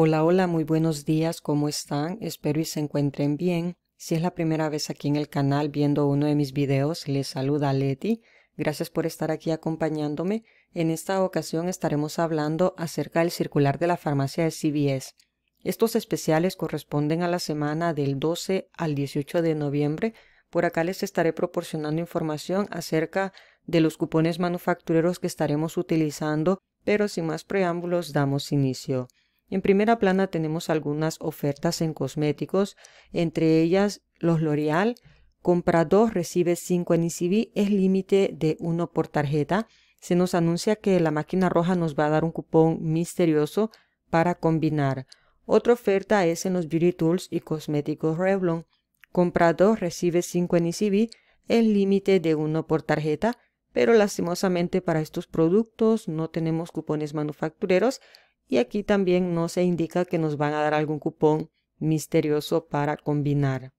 Hola, hola, muy buenos días, ¿cómo están? Espero y se encuentren bien. Si es la primera vez aquí en el canal viendo uno de mis videos, les saluda Leti. Gracias por estar aquí acompañándome. En esta ocasión estaremos hablando acerca del circular de la farmacia de CVS. Estos especiales corresponden a la semana del 12 al 18 de noviembre. Por acá les estaré proporcionando información acerca de los cupones manufactureros que estaremos utilizando, pero sin más preámbulos damos inicio. En primera plana tenemos algunas ofertas en cosméticos, entre ellas los L'Oreal. Compra 2, recibe 5 en ICB, es límite de 1 por tarjeta. Se nos anuncia que la máquina roja nos va a dar un cupón misterioso para combinar. Otra oferta es en los Beauty Tools y cosméticos Revlon. Compra 2, recibe 5 en ICB, es límite de 1 por tarjeta pero lastimosamente para estos productos no tenemos cupones manufactureros, y aquí también no se indica que nos van a dar algún cupón misterioso para combinar.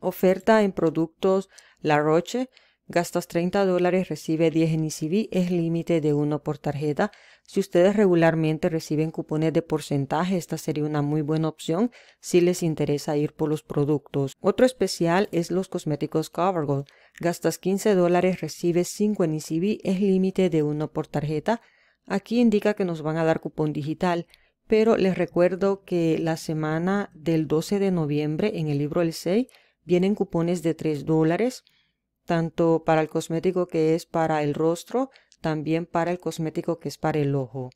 Oferta en productos La Roche. Gastas 30 dólares, recibe 10 en ICB, e es límite de uno por tarjeta. Si ustedes regularmente reciben cupones de porcentaje, esta sería una muy buena opción si les interesa ir por los productos. Otro especial es los cosméticos CoverGirl. Gastas 15 dólares, recibes 5 en ICB, e es límite de uno por tarjeta. Aquí indica que nos van a dar cupón digital, pero les recuerdo que la semana del 12 de noviembre en el libro El 6 vienen cupones de 3 dólares, tanto para el cosmético que es para el rostro, también para el cosmético que es para el ojo.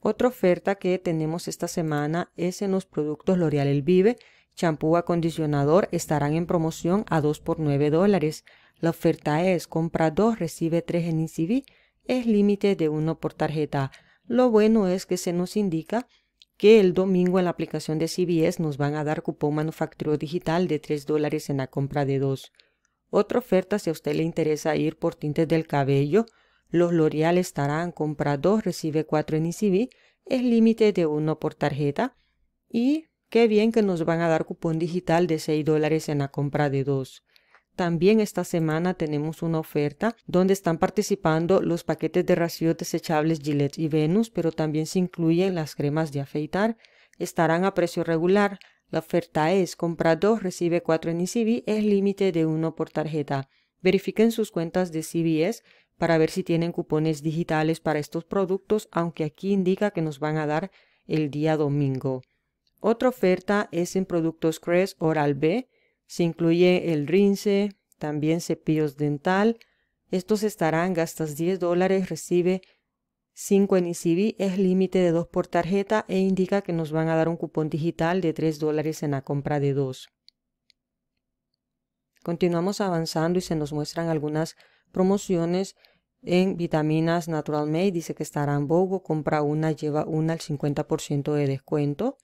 Otra oferta que tenemos esta semana es en los productos L'Oreal El Vive. Champú acondicionador estarán en promoción a 2 por 9 dólares. La oferta es compra 2, recibe 3 en ICV e es límite de uno por tarjeta. Lo bueno es que se nos indica que el domingo en la aplicación de CBS nos van a dar cupón manufacturero digital de 3 dólares en la compra de dos. Otra oferta si a usted le interesa ir por tintes del cabello, los L'Oreal estarán compra 2, recibe 4 en ICB, e es límite de 1 por tarjeta y qué bien que nos van a dar cupón digital de 6 dólares en la compra de dos. También esta semana tenemos una oferta donde están participando los paquetes de residuos desechables Gillette y Venus, pero también se incluyen las cremas de afeitar. Estarán a precio regular. La oferta es compra 2, recibe 4 en ICB, e es límite de 1 por tarjeta. Verifiquen sus cuentas de CBS para ver si tienen cupones digitales para estos productos, aunque aquí indica que nos van a dar el día domingo. Otra oferta es en productos Crest Oral B, se incluye el rinse, también cepillos dental. Estos estarán gastas 10 dólares, recibe 5 en ICB, es límite de 2 por tarjeta e indica que nos van a dar un cupón digital de 3 dólares en la compra de 2. Continuamos avanzando y se nos muestran algunas promociones en vitaminas Natural Made. Dice que estará en Bogo, compra una, lleva una al 50% de descuento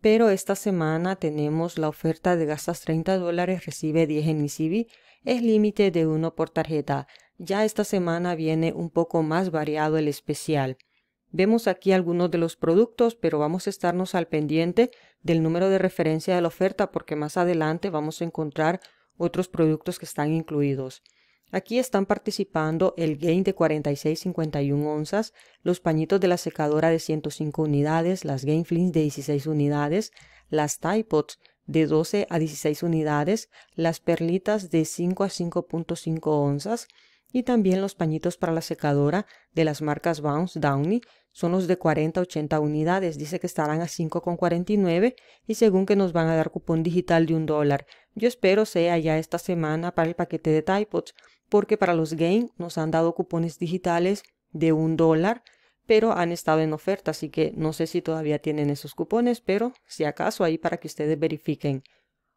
pero esta semana tenemos la oferta de gastas 30 dólares, recibe 10 en ICB, es límite de uno por tarjeta. Ya esta semana viene un poco más variado el especial. Vemos aquí algunos de los productos, pero vamos a estarnos al pendiente del número de referencia de la oferta porque más adelante vamos a encontrar otros productos que están incluidos. Aquí están participando el gain de 46.51 onzas, los pañitos de la secadora de 105 unidades, las gain de 16 unidades, las tie pots de 12 a 16 unidades, las perlitas de 5 a 5.5 onzas y también los pañitos para la secadora de las marcas Bounce Downy son los de 40 a 80 unidades, dice que estarán a 5,49 y según que nos van a dar cupón digital de un dólar. Yo espero sea ya esta semana para el paquete de Tie Pods porque para los gain nos han dado cupones digitales de un dólar, pero han estado en oferta, así que no sé si todavía tienen esos cupones, pero si acaso ahí para que ustedes verifiquen.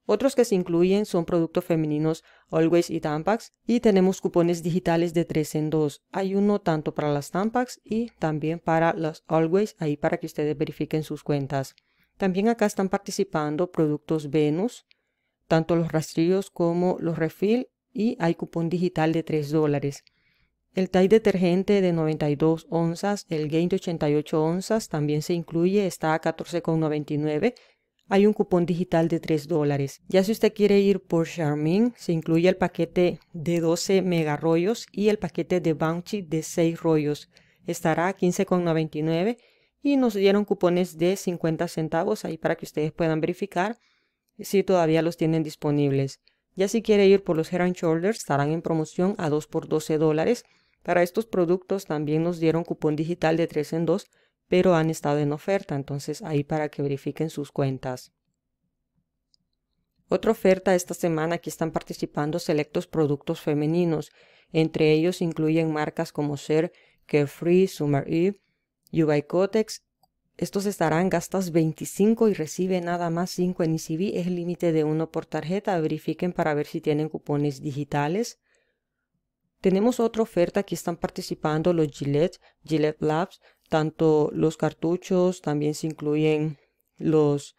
Otros que se incluyen son productos femeninos Always y Tampax y tenemos cupones digitales de 3 en 2. Hay uno tanto para las Tampax y también para las Always, ahí para que ustedes verifiquen sus cuentas. También acá están participando productos Venus, tanto los rastrillos como los refill y hay cupón digital de 3 dólares. El Tide detergente de 92 onzas, el Gain de 88 onzas también se incluye, está a 14,99. Hay un cupón digital de 3 dólares. Ya si usted quiere ir por Charmin, se incluye el paquete de 12 mega rollos y el paquete de Bounty de 6 rollos. Estará a 15,99 y nos dieron cupones de 50 centavos ahí para que ustedes puedan verificar si todavía los tienen disponibles. Ya si quiere ir por los Head Shoulders, estarán en promoción a 2 por 12 dólares. Para estos productos también nos dieron cupón digital de 3 en 2, pero han estado en oferta, entonces ahí para que verifiquen sus cuentas. Otra oferta esta semana aquí están participando selectos productos femeninos. Entre ellos incluyen marcas como Ser, Carefree, Summer Eve, Cotex estos estarán gastas 25 y recibe nada más 5 en ICB. E es el límite de 1 por tarjeta. Verifiquen para ver si tienen cupones digitales. Tenemos otra oferta. Aquí están participando los Gillette, Gillette Labs. Tanto los cartuchos, también se incluyen los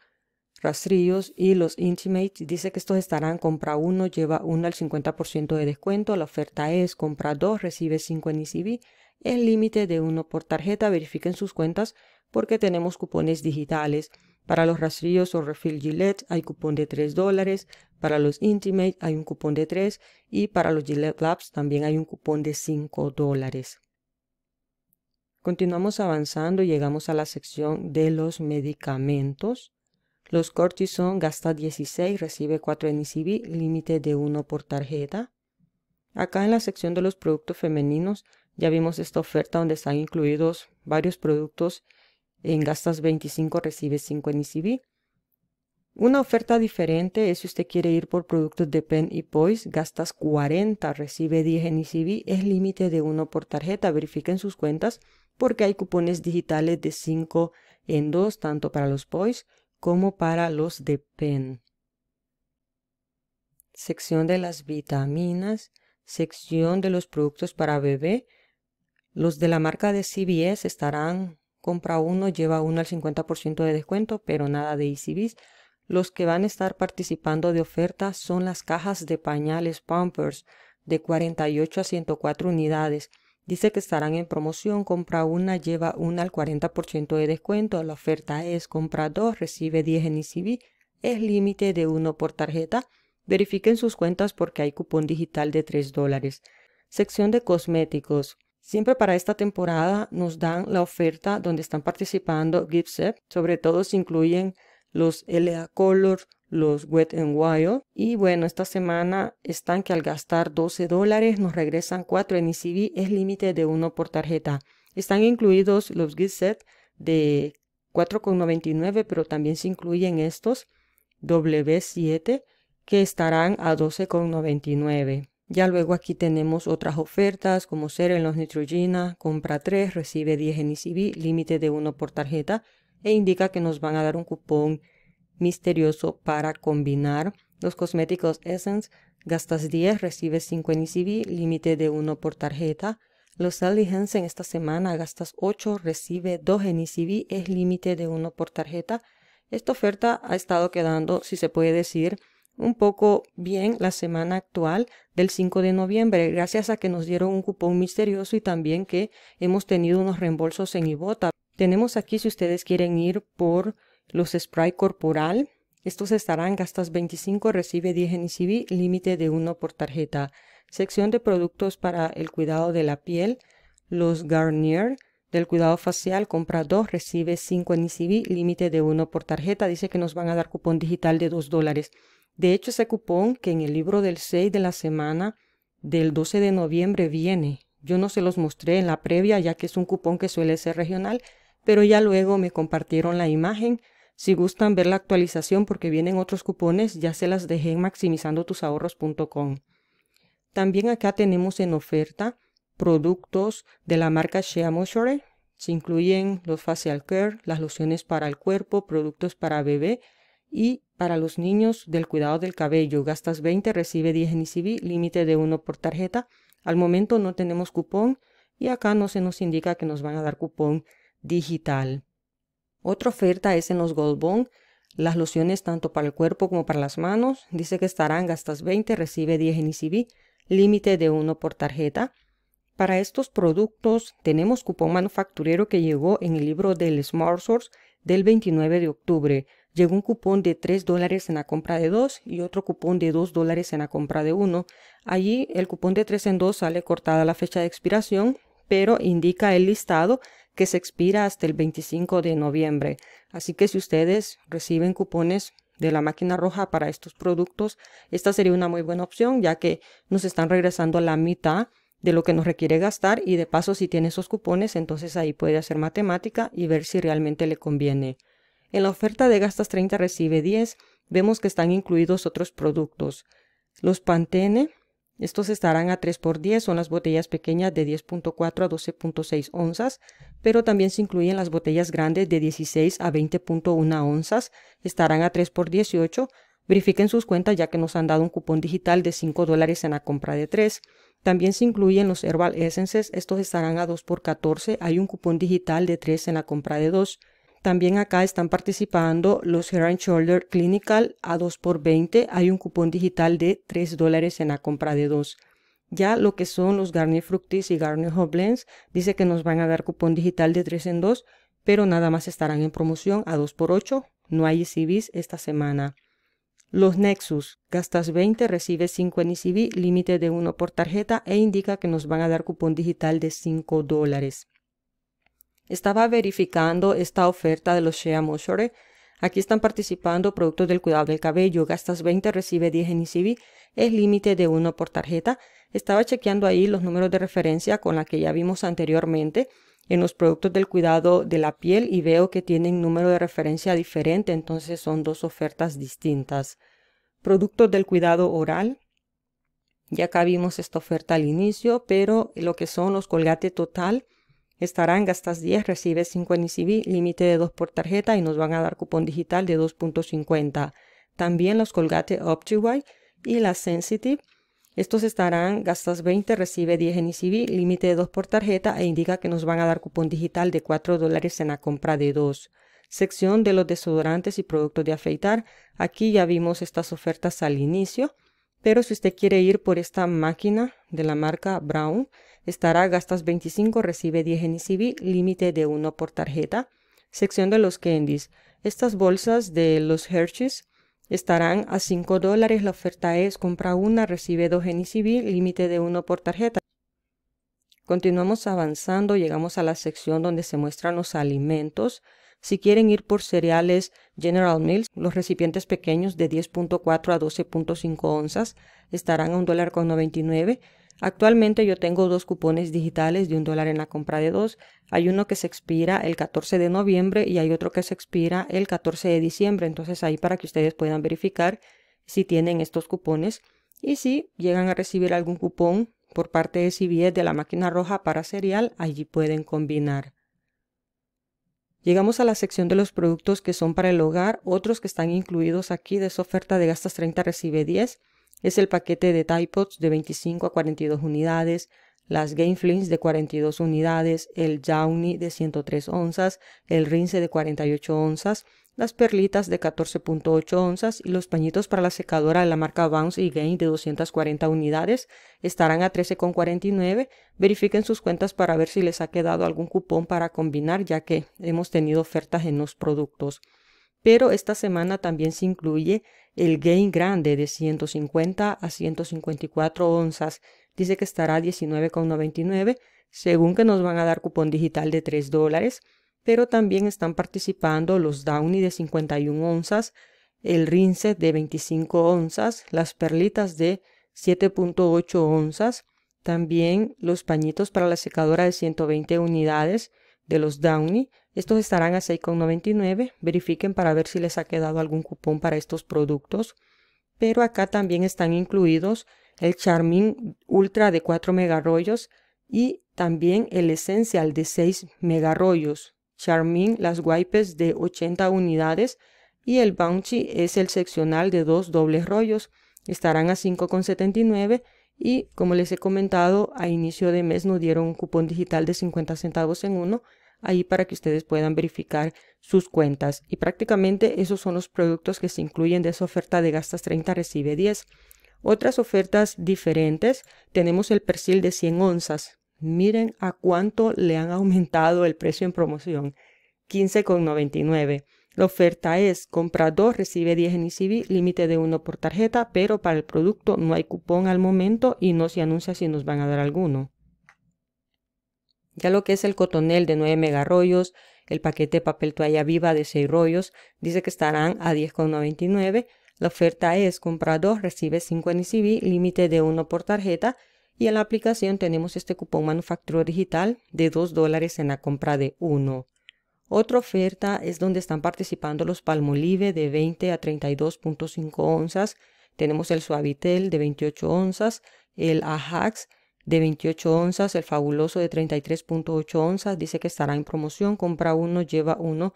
rastrillos y los Intimates. Dice que estos estarán compra uno, lleva uno al 50% de descuento. La oferta es compra dos, recibe 5 en ICB. E el límite de 1 por tarjeta. Verifiquen sus cuentas porque tenemos cupones digitales. Para los rastrillos o refill Gillette hay cupón de 3 dólares, para los Intimate hay un cupón de 3 y para los Gillette Labs también hay un cupón de 5 dólares. Continuamos avanzando y llegamos a la sección de los medicamentos. Los Cortison gasta 16, recibe 4 NCB, límite de 1 por tarjeta. Acá en la sección de los productos femeninos ya vimos esta oferta donde están incluidos varios productos en gastas 25 recibe 5 en ECB. Una oferta diferente es si usted quiere ir por productos de Pen y POIS. gastas 40, recibe 10 en ICB. E es límite de 1 por tarjeta, verifiquen sus cuentas porque hay cupones digitales de 5 en 2 tanto para los POIS como para los de Pen. Sección de las vitaminas, sección de los productos para bebé. Los de la marca de e CBS estarán Compra uno, lleva uno al 50% de descuento, pero nada de ECBs. Los que van a estar participando de ofertas son las cajas de pañales Pampers de 48 a 104 unidades. Dice que estarán en promoción, compra una, lleva una al 40% de descuento. La oferta es compra dos, recibe 10 en ECB. Es límite de uno por tarjeta. Verifiquen sus cuentas porque hay cupón digital de 3 dólares. Sección de cosméticos. Siempre para esta temporada nos dan la oferta donde están participando Gipsep, sobre todo se incluyen los LA Color, los Wet and Wild. Y bueno, esta semana están que al gastar 12 dólares nos regresan 4 en ECB, es límite de 1 por tarjeta. Están incluidos los gift de 4,99, pero también se incluyen estos W7 que estarán a 12,99. Ya luego aquí tenemos otras ofertas como ser en los nitrogena, compra 3, recibe 10 en e límite de 1 por tarjeta e indica que nos van a dar un cupón misterioso para combinar los cosméticos Essence, gastas 10, recibes 5 en e límite de 1 por tarjeta. Los Sally Hansen esta semana gastas 8, recibe 2 en e es límite de 1 por tarjeta. Esta oferta ha estado quedando, si se puede decir, un poco bien la semana actual del 5 de noviembre, gracias a que nos dieron un cupón misterioso y también que hemos tenido unos reembolsos en Ibota. Tenemos aquí, si ustedes quieren ir por los spray corporal, estos estarán gastas 25, recibe 10 en ICB, límite de 1 por tarjeta. Sección de productos para el cuidado de la piel, los Garnier, del cuidado facial, compra 2, recibe 5 en ICB, límite de 1 por tarjeta. Dice que nos van a dar cupón digital de 2 dólares. De hecho, ese cupón que en el libro del 6 de la semana del 12 de noviembre viene, yo no se los mostré en la previa ya que es un cupón que suele ser regional, pero ya luego me compartieron la imagen. Si gustan ver la actualización porque vienen otros cupones, ya se las dejé en maximizandotusahorros.com. También acá tenemos en oferta productos de la marca Shea Moisture. Se incluyen los facial care, las lociones para el cuerpo, productos para bebé y para los niños del cuidado del cabello, gastas 20, recibe 10 en ICB, e límite de 1 por tarjeta. Al momento no tenemos cupón y acá no se nos indica que nos van a dar cupón digital. Otra oferta es en los Gold Bond, las lociones tanto para el cuerpo como para las manos. Dice que estarán gastas 20, recibe 10 en ICB, e límite de 1 por tarjeta. Para estos productos tenemos cupón manufacturero que llegó en el libro del Smart Source del 29 de octubre llegó un cupón de 3 dólares en la compra de 2 y otro cupón de 2 dólares en la compra de 1. Allí el cupón de 3 en 2 sale cortada la fecha de expiración, pero indica el listado que se expira hasta el 25 de noviembre. Así que si ustedes reciben cupones de la máquina roja para estos productos, esta sería una muy buena opción ya que nos están regresando a la mitad de lo que nos requiere gastar y de paso si tiene esos cupones entonces ahí puede hacer matemática y ver si realmente le conviene. En la oferta de gastas 30 recibe 10. Vemos que están incluidos otros productos. Los Pantene, estos estarán a 3 x 10, son las botellas pequeñas de 10.4 a 12.6 onzas, pero también se incluyen las botellas grandes de 16 a 20.1 onzas, estarán a 3 x 18. Verifiquen sus cuentas ya que nos han dado un cupón digital de 5 dólares en la compra de 3. También se incluyen los Herbal Essences, estos estarán a 2 x 14, hay un cupón digital de 3 en la compra de 2. También acá están participando los and Shoulder Clinical a 2 x 20. Hay un cupón digital de 3 dólares en la compra de 2. Ya lo que son los Garnier Fructis y Garnier Hoblens dice que nos van a dar cupón digital de 3 en 2, pero nada más estarán en promoción a 2 x 8. No hay ECBs esta semana. Los Nexus, gastas 20, recibes 5 en ECB, límite de 1 por tarjeta e indica que nos van a dar cupón digital de 5 dólares. Estaba verificando esta oferta de los Shea Aquí están participando productos del cuidado del cabello. Gastas 20, recibe 10 en ICB. Es límite de 1 por tarjeta. Estaba chequeando ahí los números de referencia con la que ya vimos anteriormente en los productos del cuidado de la piel y veo que tienen número de referencia diferente, entonces son dos ofertas distintas. Productos del cuidado oral. Ya acá vimos esta oferta al inicio, pero lo que son los colgate total Estarán gastas 10, recibe 5 en ICB, e límite de 2 por tarjeta y nos van a dar cupón digital de 2.50. También los Colgate optiway y las Sensitive. Estos estarán gastas 20, recibe 10 en ICB, e límite de 2 por tarjeta e indica que nos van a dar cupón digital de 4 dólares en la compra de 2. Sección de los desodorantes y productos de afeitar. Aquí ya vimos estas ofertas al inicio, pero si usted quiere ir por esta máquina de la marca Brown, Estará gastas 25, recibe 10 en ICB, e límite de 1 por tarjeta. Sección de los candies. Estas bolsas de los Hershey's estarán a 5 dólares. La oferta es compra una, recibe 2 en ICB, e límite de 1 por tarjeta. Continuamos avanzando, llegamos a la sección donde se muestran los alimentos. Si quieren ir por cereales General Mills, los recipientes pequeños de 10.4 a 12.5 onzas estarán a $1.99. Actualmente yo tengo dos cupones digitales de un dólar en la compra de dos. Hay uno que se expira el 14 de noviembre y hay otro que se expira el 14 de diciembre. Entonces ahí para que ustedes puedan verificar si tienen estos cupones y si llegan a recibir algún cupón por parte de CBS de la máquina roja para cereal, allí pueden combinar. Llegamos a la sección de los productos que son para el hogar, otros que están incluidos aquí de esa oferta de gastas 30 recibe 10 es el paquete de Typods de 25 a 42 unidades, las Gameflings de 42 unidades, el Jauni de 103 onzas, el Rinse de 48 onzas, las perlitas de 14.8 onzas y los pañitos para la secadora de la marca Bounce y Gain de 240 unidades estarán a 13,49. Verifiquen sus cuentas para ver si les ha quedado algún cupón para combinar ya que hemos tenido ofertas en los productos. Pero esta semana también se incluye el gain grande de 150 a 154 onzas dice que estará a 19,99, según que nos van a dar cupón digital de 3 dólares, pero también están participando los Downy de 51 onzas, el Rinset de 25 onzas, las perlitas de 7.8 onzas, también los pañitos para la secadora de 120 unidades de los Downy, estos estarán a 6,99. Verifiquen para ver si les ha quedado algún cupón para estos productos. Pero acá también están incluidos el Charmin Ultra de 4 megarrollos y también el Essential de 6 megarrollos. Charmin, las wipes de 80 unidades y el Bounty es el seccional de dos dobles rollos. Estarán a 5,79 y como les he comentado, a inicio de mes nos dieron un cupón digital de 50 centavos en uno ahí para que ustedes puedan verificar sus cuentas. Y prácticamente esos son los productos que se incluyen de esa oferta de gastas 30, recibe 10. Otras ofertas diferentes, tenemos el perfil de 100 onzas. Miren a cuánto le han aumentado el precio en promoción, 15,99. La oferta es compra 2, recibe 10 en ICB, límite de 1 por tarjeta, pero para el producto no hay cupón al momento y no se anuncia si nos van a dar alguno. Ya lo que es el cotonel de 9 megarrollos, el paquete de papel toalla viva de 6 rollos, dice que estarán a 10,99. La oferta es compra 2, recibe 5 en ICB, e límite de 1 por tarjeta. Y en la aplicación tenemos este cupón manufacturero digital de 2 dólares en la compra de 1. Otra oferta es donde están participando los Palmolive de 20 a 32.5 onzas. Tenemos el Suavitel de 28 onzas, el Ajax de 28 onzas, el fabuloso de 33.8 onzas, dice que estará en promoción, compra uno, lleva uno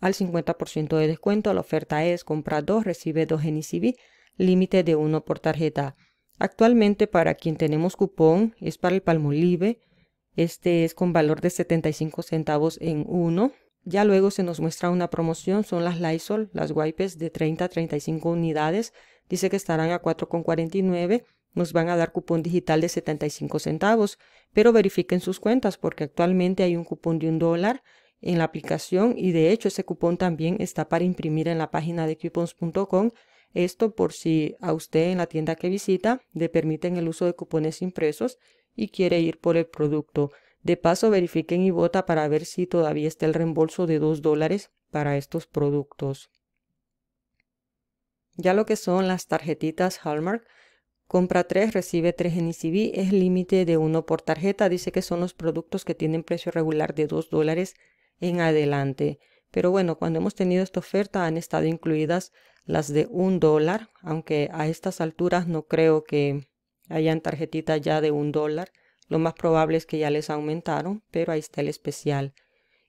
al 50% de descuento, la oferta es compra dos, recibe dos en ICB, e límite de uno por tarjeta. Actualmente para quien tenemos cupón es para el Palmolive, este es con valor de 75 centavos en uno. Ya luego se nos muestra una promoción, son las Lysol, las wipes de 30 a 35 unidades, dice que estarán a 4,49 nos van a dar cupón digital de 75 centavos, pero verifiquen sus cuentas porque actualmente hay un cupón de un dólar en la aplicación y de hecho ese cupón también está para imprimir en la página de coupons.com. Esto por si a usted en la tienda que visita le permiten el uso de cupones impresos y quiere ir por el producto. De paso verifiquen y vota para ver si todavía está el reembolso de 2 dólares para estos productos. Ya lo que son las tarjetitas Hallmark Compra 3, recibe 3 en ECB, es límite de 1 por tarjeta. Dice que son los productos que tienen precio regular de 2 dólares en adelante. Pero bueno, cuando hemos tenido esta oferta han estado incluidas las de 1 dólar, aunque a estas alturas no creo que hayan tarjetitas ya de 1 dólar. Lo más probable es que ya les aumentaron, pero ahí está el especial.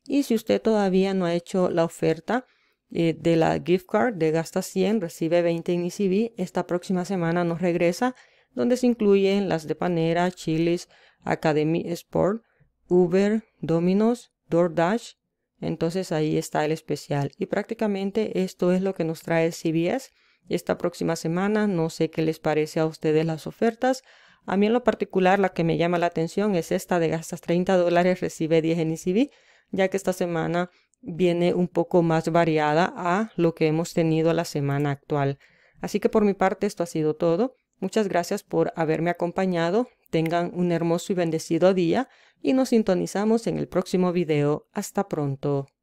Y si usted todavía no ha hecho la oferta, eh, de la gift card de gasta 100, recibe 20 en ECB. Esta próxima semana nos regresa, donde se incluyen las de Panera, Chili's, Academy Sport, Uber, Domino's, DoorDash. Entonces ahí está el especial. Y prácticamente esto es lo que nos trae CBS esta próxima semana. No sé qué les parece a ustedes las ofertas. A mí en lo particular la que me llama la atención es esta de gastas 30 dólares, recibe 10 en ECB, ya que esta semana viene un poco más variada a lo que hemos tenido la semana actual. Así que por mi parte esto ha sido todo. Muchas gracias por haberme acompañado. Tengan un hermoso y bendecido día y nos sintonizamos en el próximo video. Hasta pronto.